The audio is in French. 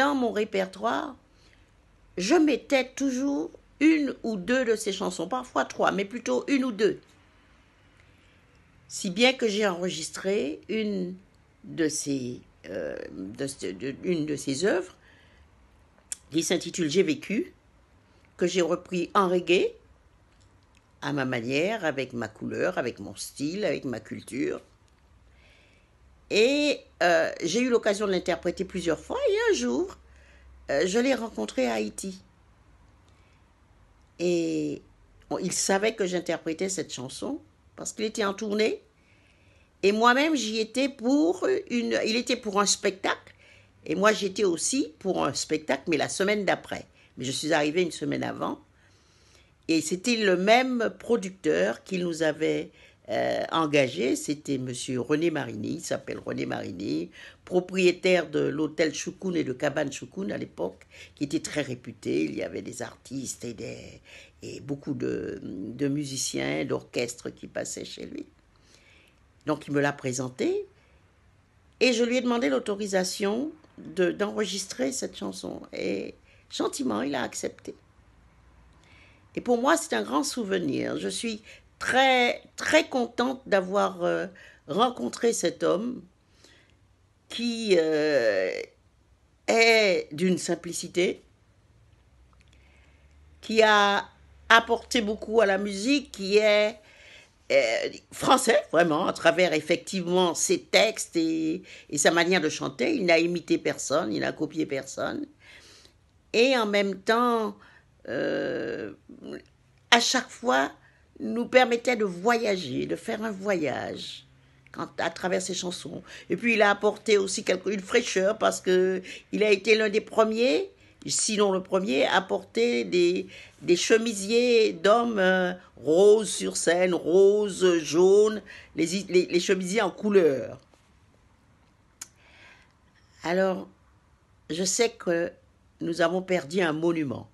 dans mon répertoire, je mettais toujours une ou deux de ces chansons, parfois trois, mais plutôt une ou deux. Si bien que j'ai enregistré une de ces, euh, de, une de ces œuvres qui s'intitule J'ai vécu, que j'ai repris en reggae, à ma manière, avec ma couleur, avec mon style, avec ma culture. Et euh, j'ai eu l'occasion de l'interpréter plusieurs fois et un jour, euh, je l'ai rencontré à Haïti. Et il savait que j'interprétais cette chanson parce qu'il était en tournée. Et moi-même, j'y étais pour une. Il était pour un spectacle. Et moi, j'étais aussi pour un spectacle, mais la semaine d'après. Mais je suis arrivée une semaine avant. Et c'était le même producteur qui nous avait euh, engagé, c'était monsieur René Marini, il s'appelle René Marini, propriétaire de l'hôtel Choukoun et de Cabane Choukoun à l'époque, qui était très réputé. Il y avait des artistes et, des, et beaucoup de, musiciens, d'orchestres qui passaient chez lui. Donc il me l'a présenté et je lui ai demandé l'autorisation d'enregistrer cette chanson. Et gentiment, il a accepté. Et pour moi, c'est un grand souvenir. Je suis très, très contente d'avoir euh, rencontré cet homme qui euh, est d'une simplicité, qui a apporté beaucoup à la musique, qui est euh, français, vraiment, à travers effectivement ses textes et, et sa manière de chanter. Il n'a imité personne, il n'a copié personne. Et en même temps, à chaque fois, nous permettait de voyager, de faire un voyage à travers ses chansons. Et puis il a apporté aussi quelque, une fraîcheur parce que il a été l'un des premiers, sinon le premier, à porter des, chemisiers d'hommes euh, roses sur scène, roses, jaunes, les chemisiers en couleur. Alors, je sais que nous avons perdu un monument.